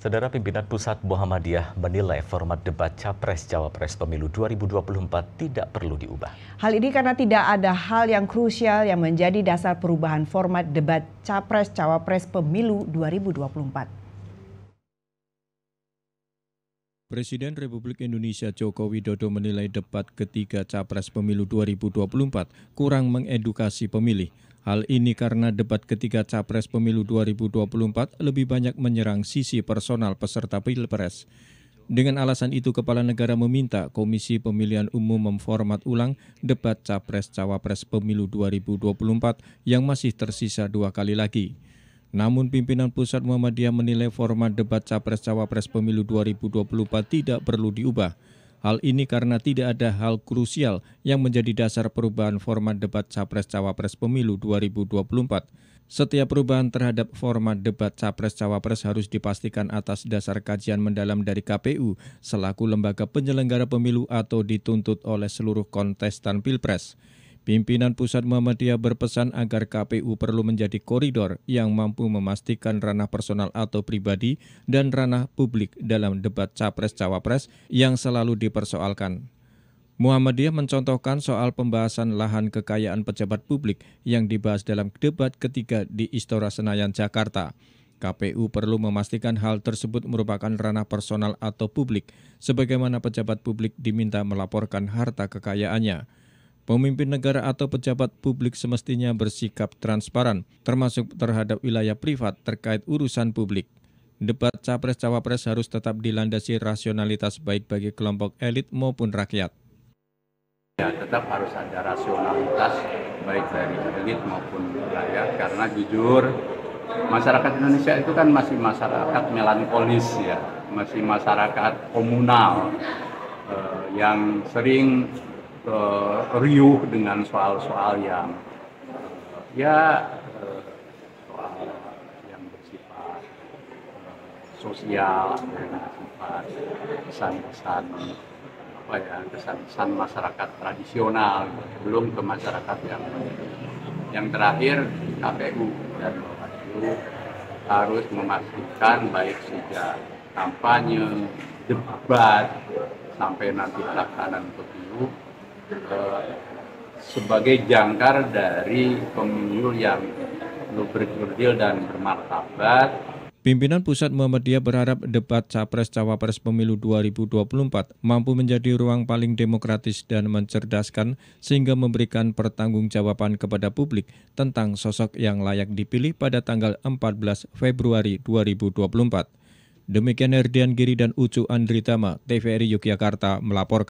Saudara pimpinan pusat Muhammadiyah menilai format debat Capres-Cawapres Pemilu 2024 tidak perlu diubah. Hal ini karena tidak ada hal yang krusial yang menjadi dasar perubahan format debat Capres-Cawapres Pemilu 2024. Presiden Republik Indonesia Joko Widodo menilai debat ketiga Capres Pemilu 2024 kurang mengedukasi pemilih. Hal ini karena debat ketiga Capres Pemilu 2024 lebih banyak menyerang sisi personal peserta Pilpres. Dengan alasan itu, Kepala Negara meminta Komisi Pemilihan Umum memformat ulang debat Capres-Cawapres Pemilu 2024 yang masih tersisa dua kali lagi. Namun pimpinan pusat Muhammadiyah menilai format debat Capres-Cawapres Pemilu 2024 tidak perlu diubah. Hal ini karena tidak ada hal krusial yang menjadi dasar perubahan format debat Capres-Cawapres Pemilu 2024. Setiap perubahan terhadap format debat Capres-Cawapres harus dipastikan atas dasar kajian mendalam dari KPU selaku lembaga penyelenggara pemilu atau dituntut oleh seluruh kontestan Pilpres. Pimpinan Pusat Muhammadiyah berpesan agar KPU perlu menjadi koridor yang mampu memastikan ranah personal atau pribadi dan ranah publik dalam debat capres-cawapres yang selalu dipersoalkan. Muhammadiyah mencontohkan soal pembahasan lahan kekayaan pejabat publik yang dibahas dalam debat ketiga di Istora Senayan, Jakarta. KPU perlu memastikan hal tersebut merupakan ranah personal atau publik, sebagaimana pejabat publik diminta melaporkan harta kekayaannya. Pemimpin negara atau pejabat publik semestinya bersikap transparan, termasuk terhadap wilayah privat terkait urusan publik. Debat capres-cawapres harus tetap dilandasi rasionalitas baik bagi kelompok elit maupun rakyat. Ya, tetap harus ada rasionalitas baik dari elit maupun rakyat karena jujur masyarakat Indonesia itu kan masih masyarakat melankolis ya, masih masyarakat komunal eh, yang sering uh, riuh dengan soal-soal yang uh, ya uh, soal yang bersifat sosial, yang bersifat kesan-kesan apa ya kesan-kesan masyarakat tradisional, belum ke masyarakat yang yang terakhir KPU dan Bawaslu harus memastikan baik sejak kampanye, debat, sampai nanti pelaksanaan pemilu sebagai jangkar dari pemilu yang luberjurdil dan bermartabat Pimpinan Pusat Muhammadiyah berharap debat Capres-Cawapres Pemilu 2024 mampu menjadi ruang paling demokratis dan mencerdaskan sehingga memberikan pertanggungjawaban kepada publik tentang sosok yang layak dipilih pada tanggal 14 Februari 2024. Demikian Erdian Giri dan Ucu Andritama, TVRI Yogyakarta melaporkan.